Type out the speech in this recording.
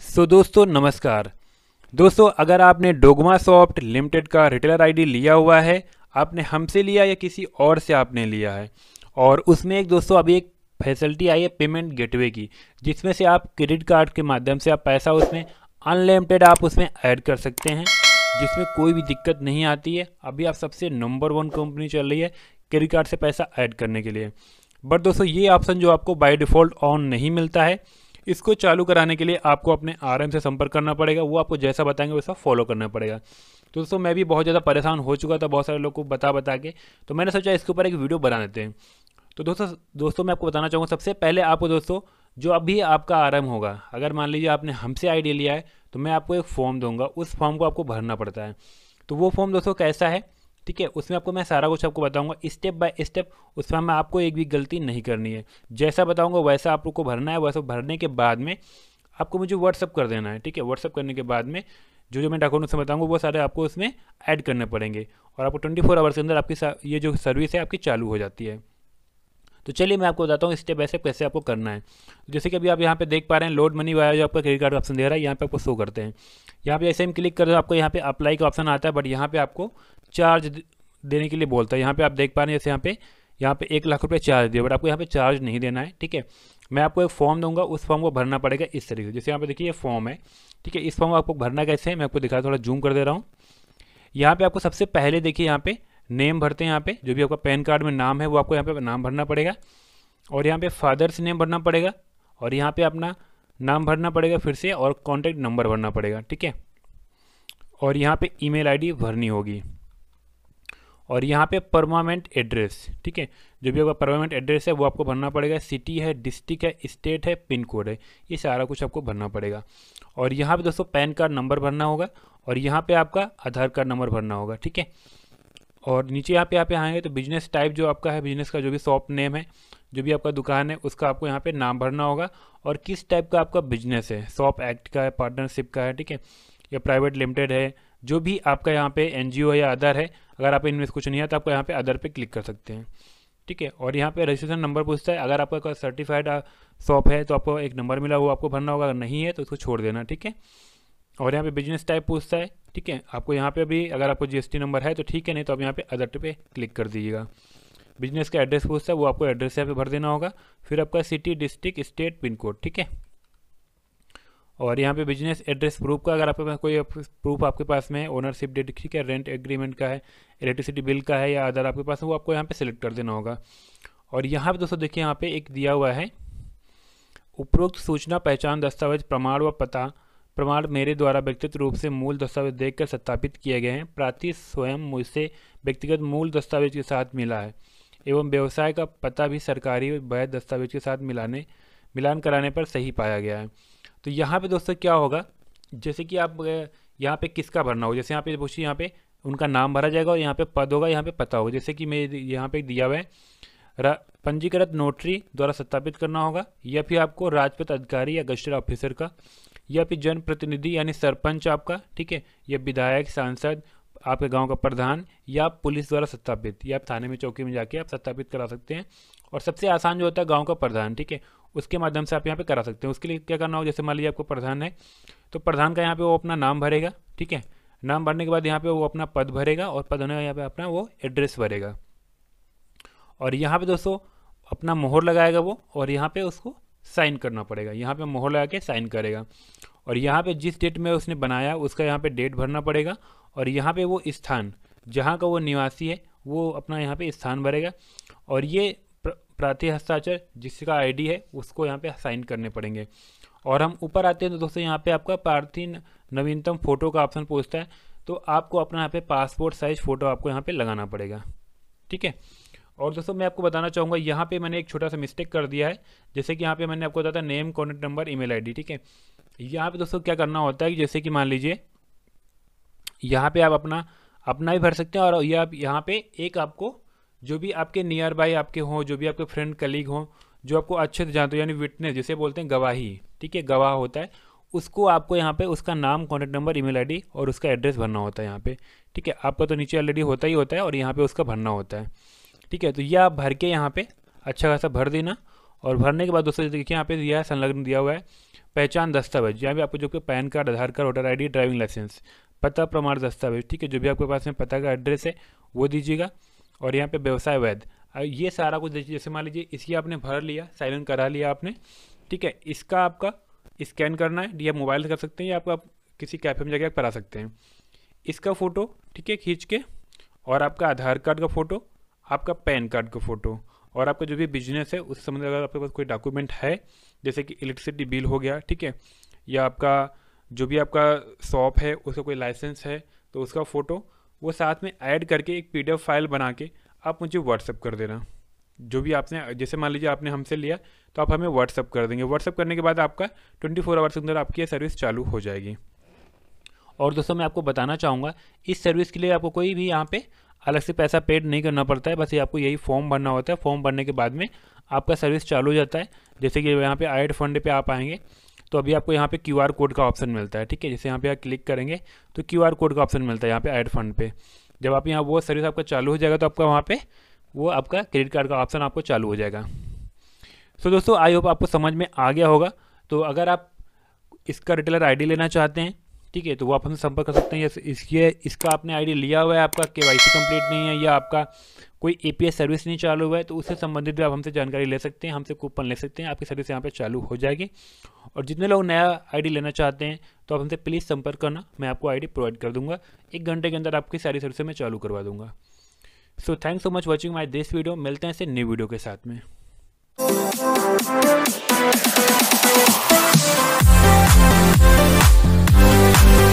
सो so, दोस्तों नमस्कार दोस्तों अगर आपने डोगमा सॉफ्ट लिमिटेड का रिटेलर आईडी लिया हुआ है आपने हमसे लिया या किसी और से आपने लिया है और उसमें एक दोस्तों अभी एक फैसिलिटी आई है पेमेंट गेटवे की जिसमें से आप क्रेडिट कार्ड के माध्यम से आप पैसा उसमें अनलिमिटेड आप उसमें ऐड कर सकते हैं जिसमें कोई भी दिक्कत नहीं आती है अभी आप सबसे नंबर वन कंपनी चल रही है क्रेडिट कार्ड से पैसा ऐड करने के लिए बट दोस्तों ये ऑप्शन जो आपको बाय डिफ़ॉल्ट ऑन नहीं मिलता है इसको चालू कराने के लिए आपको अपने आर से संपर्क करना पड़ेगा वो आपको जैसा बताएंगे वैसा फॉलो करना पड़ेगा तो दोस्तों मैं भी बहुत ज़्यादा परेशान हो चुका था बहुत सारे लोग को बता बता के तो मैंने सोचा इसके ऊपर एक वीडियो बना देते हैं तो दोस्तों दोस्तों मैं आपको बताना चाहूँगा सबसे पहले आपको दोस्तों जो अभी आपका आरम होगा अगर मान लीजिए आपने हमसे आईडी लिया है तो मैं आपको एक फॉर्म दूंगा उस फॉर्म को आपको भरना पड़ता है तो वो फॉर्म दोस्तों कैसा है ठीक है उसमें आपको मैं सारा कुछ आपको बताऊंगा स्टेप बाय स्टेप उसमें मैं आपको एक भी गलती नहीं करनी है जैसा बताऊंगा वैसा आप को भरना है वैसा भरने के बाद में आपको मुझे व्हाट्सअप कर देना है ठीक है व्हाट्सअप करने के बाद में जो जो मैं डॉक्यूमेंट उसमें बताऊँगा वो सारे आपको उसमें ऐड करने पड़ेंगे और आपको ट्वेंटी फोर आवर्स के अंदर आपकी ये जो सर्विस है आपकी चालू हो जाती है तो चलिए मैं आपको बताता हूँ स्टेप बाय स्टेप कैसे आपको करना है जैसे कि अभी आप यहाँ पे देख पा रहे हैं लोड मनी वाया जो आपका क्रेडिट कार्ड ऑप्शन दे रहा है यहाँ पे आपको शो करते हैं यहाँ पे ऐसे हम क्लिक कर रहे आपको यहाँ पे अप्लाई का ऑप्शन आता है बट यहाँ पे आपको चार्ज देने के लिए बोलता है यहाँ पे आप देख पा रहे हैं जैसे यहाँ पे यहाँ पे एक लाख रुपये चार्ज दिया बट आपको यहाँ पे चार्ज नहीं देना है ठीक है मैं आपको एक फॉर्म दूंगा उस फॉर्म को भरना पड़ेगा इस तरीके से जैसे यहाँ पे देखिए ये फॉर्म है ठीक है इस फॉर्म को आपको भरना कैसे है मैं आपको दिखा थोड़ा जूम कर दे रहा हूँ यहाँ पे आपको सबसे पहले देखिए यहाँ पे नेम भरते हैं यहाँ पे जो भी आपका पैन कार्ड में नाम है वो आपको यहाँ पे नाम भरना पड़ेगा और यहाँ पे फादर्स नेम भरना पड़ेगा और यहाँ पे अपना नाम भरना पड़ेगा फिर से और कॉन्टैक्ट नंबर भरना पड़ेगा ठीक है और यहाँ पे ईमेल आईडी भरनी होगी और यहाँ पे परमानेंट एड्रेस ठीक है जो भी आपका परमानेंट एड्रेस है वो आपको भरना पड़ेगा सिटी है डिस्ट्रिक्ट है स्टेट है पिन कोड है ये सारा कुछ आपको भरना पड़ेगा और यहाँ पे दोस्तों पैन कार्ड नंबर भरना होगा और यहाँ पे आपका आधार कार्ड नंबर भरना होगा ठीक है और नीचे यहाँ पे यहाँ पे आएंगे तो बिजनेस टाइप जो आपका है बिजनेस का जो भी शॉप नेम है जो भी आपका दुकान है उसका आपको यहाँ पे नाम भरना होगा और किस टाइप का आपका बिजनेस है शॉप एक्ट का है पार्टनरशिप का है ठीक है या प्राइवेट लिमिटेड है जो भी आपका यहाँ पे एन है या अदर है अगर आप इनमें कुछ नहीं है तो आपको यहाँ पर अदर पर क्लिक कर सकते हैं ठीक है और यहाँ पर रजिस्ट्रेशन नंबर पूछता है अगर आपका सर्टिफाइड शॉप है तो आपको एक नंबर मिला वो आपको भरना होगा अगर नहीं है तो उसको छोड़ देना ठीक है और यहाँ पर बिजनेस टाइप पूछता है ठीक है आपको यहाँ पे अभी अगर आपको जीएसटी नंबर है तो ठीक है नहीं तो आप यहाँ पे अदर पे क्लिक कर दीजिएगा बिजनेस का एड्रेस पूछता है वो आपको एड्रेस यहाँ पे भर देना होगा फिर आपका city district state pin code ठीक है और यहाँ पे बिजनेस एड्रेस प्रूफ का अगर आपके पास कोई प्रूफ आपके पास में है ओनरशिप डेट ठीक है रेंट एग्रीमेंट का है इलेक्ट्रिसिटी बिल का है या अदर आपके पास है वो आपको यहाँ पे सेलेक्ट कर देना होगा और यहाँ पे दोस्तों देखिए यहाँ पे एक दिया हुआ है उपरोक्त सूचना पहचान दस्तावेज प्रमाण व पता प्रमाण मेरे द्वारा व्यक्तिगत रूप से मूल दस्तावेज देखकर सत्यापित किए गए हैं प्रार्थी स्वयं मुझसे व्यक्तिगत मूल दस्तावेज के साथ मिला है एवं व्यवसाय का पता भी सरकारी वैध दस्तावेज के साथ मिलाने मिलान कराने पर सही पाया गया है तो यहाँ पे दोस्तों क्या होगा जैसे कि आप यहाँ पे किसका भरना हो जैसे यहाँ पे पूछिए यहाँ पे उनका नाम भरा जाएगा और यहाँ पे पद होगा यहाँ पे पता होगा जैसे कि मेरे यहाँ पे दिया हुआ है पंजीकृत नोटरी द्वारा सत्यापित करना होगा या फिर आपको राजपथ अधिकारी या गजिस्टर ऑफिसर का या फिर जनप्रतिनिधि यानी सरपंच आपका ठीक है या विधायक सांसद आपके गांव का प्रधान या पुलिस द्वारा सत्यापित या आप थाने में चौकी में जाके आप सत्यापित करा सकते हैं और सबसे आसान जो होता है गांव का प्रधान ठीक है उसके माध्यम से आप यहाँ पे करा सकते हैं उसके लिए क्या करना होगा जैसे मान लीजिए आपको प्रधान है तो प्रधान का यहाँ पे वो अपना नाम भरेगा ठीक है नाम भरने के बाद यहाँ पे वो अपना पद भरेगा और पद होने का यहाँ पे अपना वो एड्रेस भरेगा और यहाँ पे दोस्तों अपना मोहर लगाएगा वो और यहाँ पे उसको साइन करना पड़ेगा यहाँ पे मोहर लगा के साइन करेगा और यहाँ पे जिस डेट में उसने बनाया उसका यहाँ पे डेट भरना पड़ेगा और यहाँ पे वो स्थान जहाँ का वो निवासी है वो अपना यहाँ पे स्थान भरेगा और ये प्रातः हस्ताक्षर जिसका आईडी है उसको यहाँ पे साइन करने पड़ेंगे और हम ऊपर आते हैं तो दोस्तों यहाँ पर आपका पार्थिव नवीनतम फ़ोटो का ऑप्शन पूछता है तो आपको अपना यहाँ पे पासपोर्ट साइज़ फ़ोटो आपको यहाँ पर लगाना पड़ेगा ठीक है और दोस्तों मैं आपको बताना चाहूँगा यहाँ पे मैंने एक छोटा सा मिस्टेक कर दिया है जैसे कि यहाँ पे मैंने आपको बताया था name contact number email ID ठीक है यहाँ पे दोस्तों क्या करना होता है कि जैसे कि मान लीजिए यहाँ पे आप अपना अपना ही भर सकते हैं और ये आप यहाँ पे एक आपको जो भी आपके नियर बाई आपके हों जो भी आपके फ्रेंड कलीग हों जो आपको अच्छे से जानते हो यानी विटनेस जिसे बोलते हैं गवाही ठीक है गवाह होता है उसको आपको यहाँ पे उसका नाम कॉन्टैक्ट नंबर ईमेल आईडी और उसका एड्रेस भरना होता है यहाँ पे ठीक है आपका तो नीचे ऑलरेडी होता ही होता है और यहाँ पे उसका भरना होता है ठीक है तो ये आप भर के यहाँ पे अच्छा खासा भर देना और भरने के बाद दोस्तों देखिए यहाँ पे दिया है संलग्न दिया हुआ है पहचान दस्तावेज यहाँ पे आपको जो कि PAN card Aadhaar card voter ID driving licence पता प्रमाण दस्तावेज ठीक है जो भी आपके पास में पता का एड्रेस है वो दीजिएगा और यहाँ पर व्यवसाय वैध ये सारा कुछ देखिए जैसे मान लीजिए इसकी आपने भर लिया साइलन करा लिया आपने ठीक है इसका आपका स्कैन करना है या मोबाइल से कर सकते हैं या आपका आप किसी कैफे में जाकर करा सकते हैं इसका फ़ोटो ठीक है खींच के और आपका आधार कार्ड का फ़ोटो आपका पैन कार्ड का फ़ोटो और आपका जो भी बिजनेस है उस संबंध अगर आपके पास कोई डॉक्यूमेंट है जैसे कि इलेक्ट्रिसिटी बिल हो गया ठीक है या आपका जो भी आपका शॉप है उसका कोई लाइसेंस है तो उसका फ़ोटो वो साथ में ऐड करके एक पी फाइल बना के आप मुझे व्हाट्सअप कर देना जो भी आपने जैसे मान लीजिए आपने हमसे लिया तो आप हमें व्हाट्सअप कर देंगे व्हाट्सअप करने के बाद आपका 24 फोर आवर्स के अंदर आपकी यह सर्विस चालू हो जाएगी और दोस्तों मैं आपको बताना चाहूँगा इस सर्विस के लिए आपको कोई भी यहाँ पे अलग से पैसा पेड नहीं करना पड़ता है बस ये आपको यही फॉर्म भरना होता है फॉर्म भरने के बाद में आपका सर्विस चालू हो जाता है जैसे कि यहाँ पे आई फंड पे आप आएंगे तो अभी आपको यहाँ पे क्यू आर कोड का ऑप्शन मिलता है ठीक है जैसे यहाँ पे आप क्लिक करेंगे तो क्यू आर कोड का ऑप्शन मिलता है यहाँ पे आई फंड पे जब आप यहाँ वो सर्विस आपका चालू हो जाएगा तो आपका वहाँ पर वो आपका क्रेडिट कार्ड का ऑप्शन आपको चालू हो जाएगा सो दोस्तों आई होप आपको समझ में आ गया होगा तो अगर आप इसका रिटेलर आई लेना चाहते हैं ठीक है तो वो आप हमसे संपर्क कर सकते हैं या इसके इसका आपने आईडी लिया हुआ है आपका के वाई कंप्लीट नहीं है या आपका कोई ए सर्विस नहीं चालू हुआ है तो उससे संबंधित भी आप हमसे जानकारी ले सकते हैं हमसे कूपन ले सकते हैं आपकी सर्विस यहाँ पर चालू हो जाएगी और जितने लोग नया आईडी लेना चाहते हैं तो आप हमसे प्लीज़ संपर्क करना मैं आपको डी प्रोवाइड कर दूंगा एक घंटे के अंदर आपकी सारी सर्विस मैं चालू करवा दूंगा so thank so much watching my this video मिलते हैं इसे न्यू वीडियो के साथ में Thank